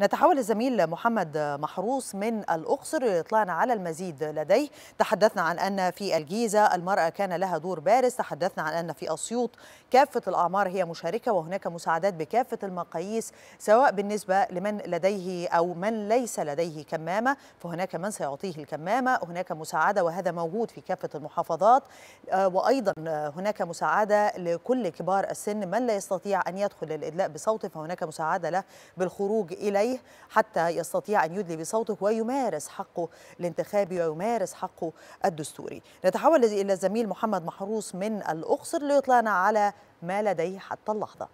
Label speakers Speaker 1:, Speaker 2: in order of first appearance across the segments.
Speaker 1: نتحول الزميل محمد محروس من الأقصر يطلعنا على المزيد لديه تحدثنا عن أن في الجيزة المرأة كان لها دور بارز تحدثنا عن أن في أسيوط كافة الأعمار هي مشاركة وهناك مساعدات بكافة المقاييس سواء بالنسبة لمن لديه أو من ليس لديه كمامة فهناك من سيعطيه الكمامة هناك مساعدة وهذا موجود في كافة المحافظات آه، وأيضا هناك مساعدة لكل كبار السن من لا يستطيع أن يدخل الإدلاء بصوته فهناك مساعدة له بالخروج إليه عليه حتى يستطيع أن يدلي بصوته ويمارس حقه الانتخابي ويمارس حقه الدستوري نتحول إلى الزميل محمد محروس من الأقصر ليطلعنا على ما لديه حتى اللحظة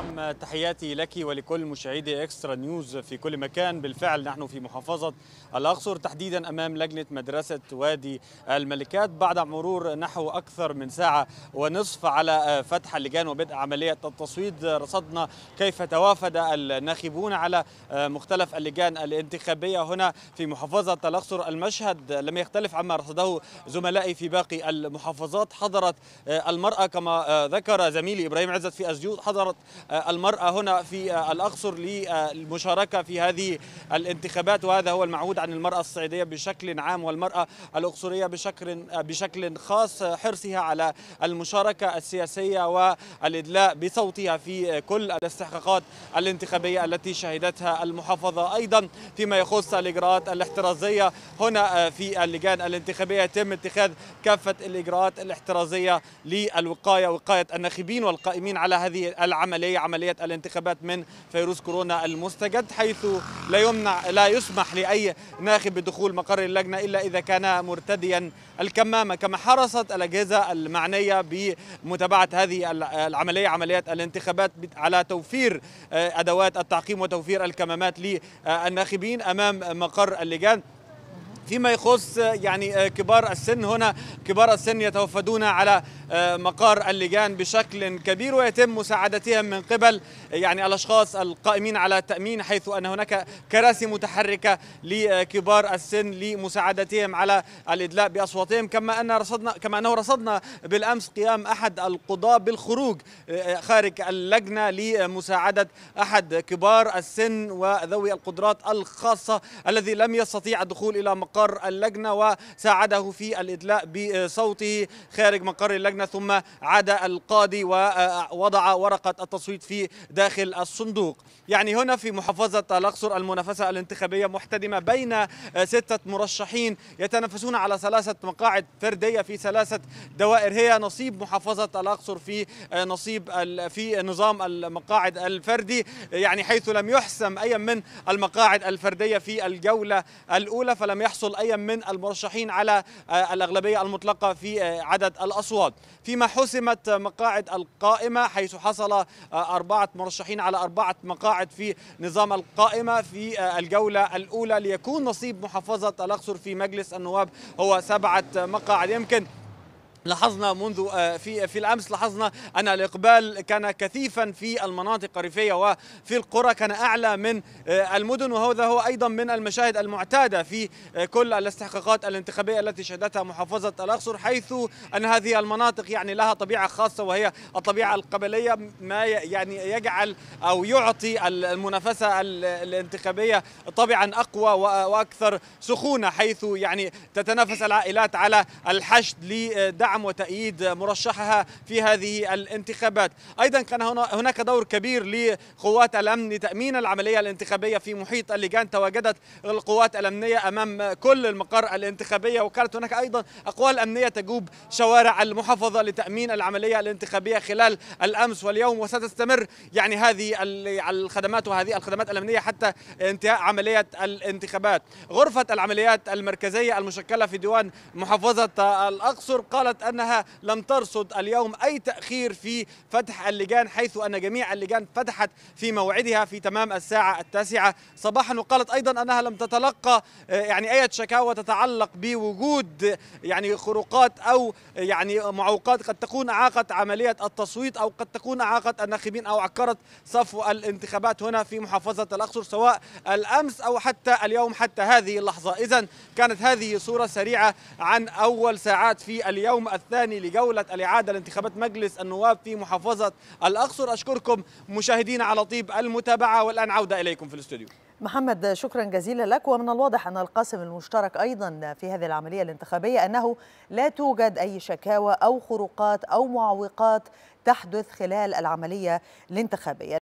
Speaker 2: نعم تحياتي لك ولكل مشاهدي اكسترا نيوز في كل مكان بالفعل نحن في محافظه الاقصر تحديدا امام لجنه مدرسه وادي الملكات بعد مرور نحو اكثر من ساعه ونصف على آه، فتح اللجان وبدء عمليه التصويت رصدنا كيف توافد الناخبون على آه، مختلف اللجان الانتخابيه هنا في محافظه الاقصر المشهد لم يختلف عما رصده زملائي في باقي المحافظات حضرت آه، المراه كما ذكر زميلي ابراهيم عزت في اسيوط حضرت آه، المرأة هنا في آه، الأقصر للمشاركة في هذه الانتخابات وهذا هو المعهود عن المرأة الصعيدية بشكل عام والمرأة الأقصرية بشكل آه، بشكل خاص حرصها على المشاركة السياسية والإدلاء بصوتها في كل الاستحقاقات الانتخابية التي شهدتها المحافظة أيضا فيما يخص الإجراءات الاحترازية هنا في اللجان الانتخابية يتم اتخاذ كافة الإجراءات الاحترازية للوقاية وقاية الناخبين والقائمين على هذه العملية عملية الانتخابات من فيروس كورونا المستجد حيث لا يمنع لا يسمح لأي ناخب بدخول مقر اللجنة إلا إذا كان مرتديا الكمامة كما حرصت الأجهزة المعنية بمتابعة هذه العملية عملية الانتخابات على توفير آه، أدوات التعقيم وتوفير الكمامات للناخبين أمام مقر اللجان فيما يخص يعني آه، كبار السن هنا كبار السن يتوفدون على آه، مقار اللجان بشكل كبير ويتم مساعدتهم من قبل يعني الاشخاص القائمين على التامين حيث ان هناك كراسي متحركه لكبار السن لمساعدتهم على الادلاء باصواتهم كما ان رصدنا كما انه رصدنا بالامس قيام احد القضاه بالخروج آه، خارج اللجنه لمساعده احد كبار السن وذوي القدرات الخاصه الذي لم يستطيع الدخول الى مقر مقر اللجنة وساعده في الإدلاء بصوته خارج مقر اللجنة ثم عاد القاضي ووضع ورقة التصويت في داخل الصندوق يعني هنا في محافظة الأقصر المنافسة الانتخابية محتدمة بين ستة مرشحين يتنافسون على ثلاثة مقاعد فردية في ثلاثة دوائر هي نصيب محافظة الأقصر في نصيب في نظام المقاعد الفردي يعني حيث لم يحسم أي من المقاعد الفردية في الجولة الأولى فلم يحصل يحصل أي من المرشحين على آه، الأغلبية المطلقة في آه، عدد الأصوات فيما حسمت مقاعد القائمة حيث حصل آه، أربعة مرشحين على أربعة مقاعد في نظام القائمة في الجولة الأولى ليكون نصيب محافظة الأقصر في مجلس النواب هو سبعة مقاعد يمكن لاحظنا منذ آه، في في الامس لاحظنا ان الاقبال كان كثيفا في المناطق الريفيه وفي القرى كان اعلى من آه، المدن وهذا هو ايضا من المشاهد المعتاده في آه، كل الاستحقاقات الانتخابيه التي شهدتها محافظه الاقصر حيث ان هذه المناطق يعني لها طبيعه خاصه وهي الطبيعه القبليه ما يعني يجعل او يعطي المنافسه الانتخابيه طبعا اقوى واكثر سخونه حيث يعني تتنافس العائلات على الحشد لدعم دعم وتأييد مرشحها في هذه الانتخابات أيضا كان هناك دور كبير لقوات الأمن لتأمين العملية الانتخابية في محيط اللجان تواجدت القوات الأمنية أمام كل المقر الانتخابية وكانت هناك أيضا أقوال أمنية تجوب شوارع المحافظة لتأمين العملية الانتخابية خلال الأمس واليوم وستستمر يعني هذه الخدمات وهذه الخدمات الأمنية حتى انتهاء عملية الانتخابات غرفة العمليات المركزية المشكلة في ديوان محافظة الأقصر قالت انها لم ترصد اليوم اي تاخير في فتح اللجان حيث ان جميع اللجان فتحت في موعدها في تمام الساعه التاسعه صباحا وقالت ايضا انها لم تتلقى آه، يعني اي شكاوى تتعلق بوجود يعني خروقات او يعني معوقات قد تكون اعاقت عمليه التصويت او قد تكون اعاقت الناخبين او عكرت صفو الانتخابات هنا في محافظه الاقصر سواء الامس او حتى اليوم حتى هذه اللحظه اذا كانت هذه صوره سريعه عن اول ساعات في اليوم الثاني لجولة الإعادة لانتخابات مجلس النواب في محافظة الأقصر أشكركم مشاهدينا على طيب المتابعة والآن عودة إليكم في الاستوديو
Speaker 1: محمد شكرا جزيلا لك ومن الواضح أن القاسم المشترك أيضا في هذه العملية الانتخابية أنه لا توجد أي شكاوى أو خروقات أو معوقات تحدث خلال العملية الانتخابية